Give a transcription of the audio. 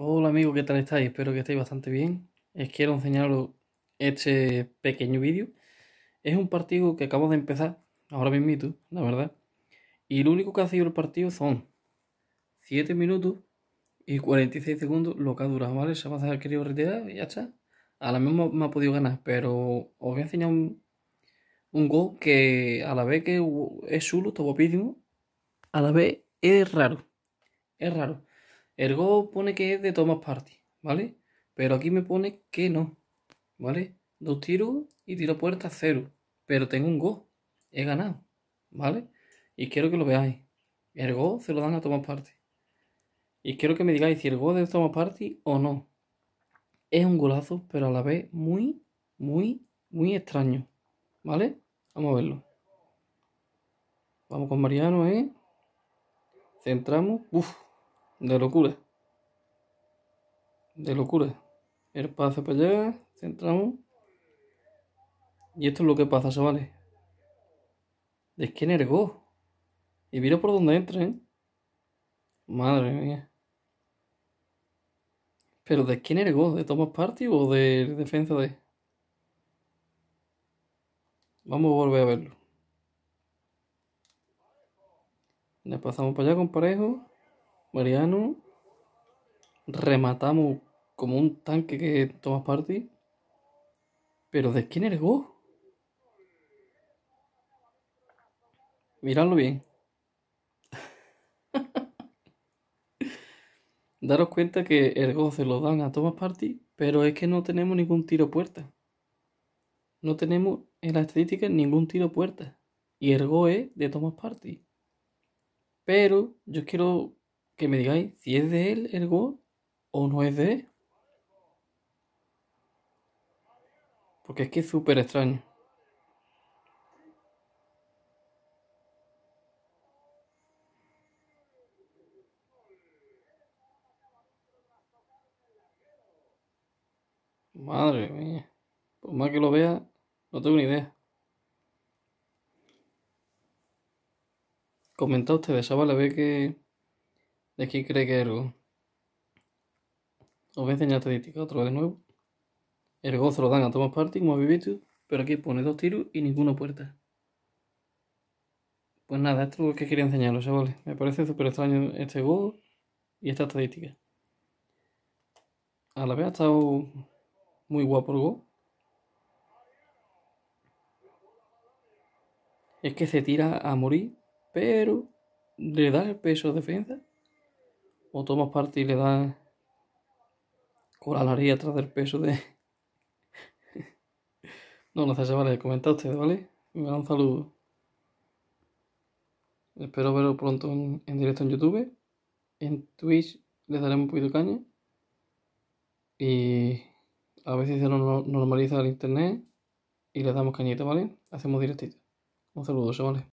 Hola amigos, ¿qué tal estáis? Espero que estéis bastante bien. Os quiero enseñaros este pequeño vídeo. Es un partido que acabo de empezar, ahora mismo, la verdad. Y lo único que ha sido el partido son 7 minutos y 46 segundos lo que ha durado, ¿vale? Se va a querido retirar y ya está. A la misma me ha podido ganar, pero os voy a enseñar un, gol que a la vez que es chulo, está guapísimo, a la vez es raro. Es raro. El go pone que es de Thomas Party, ¿vale? Pero aquí me pone que no, ¿vale? Dos tiros y tiro puerta cero. Pero tengo un go. He ganado, ¿vale? Y quiero que lo veáis. El go se lo dan a Thomas Party. Y quiero que me digáis si el go de Thomas Party o no. Es un golazo, pero a la vez muy, muy, muy extraño. ¿Vale? Vamos a verlo. Vamos con Mariano, ¿eh? Centramos. Uf. De locura. De locura. El pase para allá, centramos. Y esto es lo que pasa, chavales. De que ergó Y mira por dónde eh Madre mía. ¿Pero de quién ergó? ¿De Thomas Party o de defensa de...? Vamos a volver a verlo. Le pasamos para allá con parejo. Mariano, rematamos como un tanque que tomas party Pero ¿de quién el go Miradlo bien. Daros cuenta que el go se lo dan a Thomas Party, pero es que no tenemos ningún tiro puerta. No tenemos en la estadística ningún tiro puerta. Y el go es de Thomas Party. Pero yo quiero que me digáis si es de él el gol o no es de él. Porque es que es súper extraño. Madre mía. Por más que lo vea, no tengo ni idea. Comentad ustedes, a ver que de cree que ergo. Os voy a enseñar estadística otra de nuevo. El gozo lo dan a Thomas Party, como habéis pero aquí pone dos tiros y ninguna puerta. Pues nada, esto es lo que quería enseñaros, chavales. Me parece súper extraño este go y esta estadística. A la vez ha estado muy guapo el go Es que se tira a morir, pero le da el peso de defensa o tomas parte y le das con la nariz atrás del peso de... no, no sé, vale, comentad ustedes, ¿vale? Un gran saludo. Espero verlo pronto en, directo en YouTube. En Twitch les daremos un poquito de caña. Y a veces se nos normaliza el internet y le damos cañita, ¿vale? Hacemos directito. Un saludo, se vale.